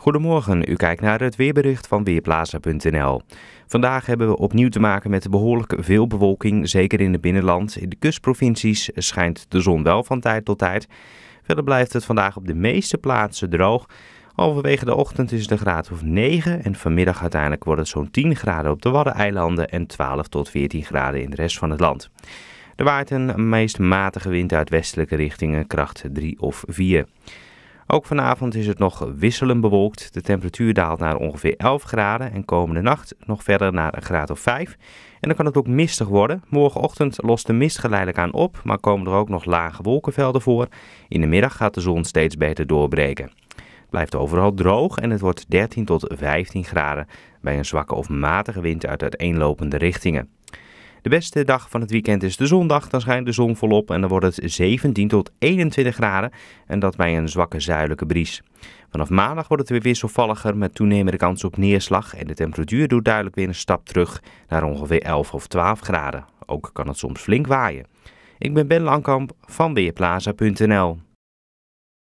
Goedemorgen, u kijkt naar het weerbericht van Weerplaza.nl. Vandaag hebben we opnieuw te maken met behoorlijk veel bewolking, zeker in het binnenland. In de kustprovincies schijnt de zon wel van tijd tot tijd. Verder blijft het vandaag op de meeste plaatsen droog. Halverwege de ochtend is het een graad of 9 en vanmiddag uiteindelijk wordt het zo'n 10 graden op de Waddeneilanden en 12 tot 14 graden in de rest van het land. Er waait een meest matige wind uit westelijke richtingen, kracht 3 of 4. Ook vanavond is het nog wisselend bewolkt. De temperatuur daalt naar ongeveer 11 graden en komende nacht nog verder naar een graad of 5. En dan kan het ook mistig worden. Morgenochtend lost de mist geleidelijk aan op, maar komen er ook nog lage wolkenvelden voor. In de middag gaat de zon steeds beter doorbreken. Het blijft overal droog en het wordt 13 tot 15 graden bij een zwakke of matige wind uit uiteenlopende richtingen. De beste dag van het weekend is de zondag. Dan schijnt de zon volop en dan wordt het 17 tot 21 graden. En dat bij een zwakke zuidelijke bries. Vanaf maandag wordt het weer wisselvalliger met toenemende kans op neerslag. En de temperatuur doet duidelijk weer een stap terug naar ongeveer 11 of 12 graden. Ook kan het soms flink waaien. Ik ben Ben Langkamp van Weerplaza.nl.